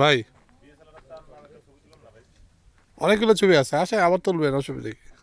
ভাই অনেকগুলো ছবি আছে আসে আবার তুলবেন অসুবিধা কি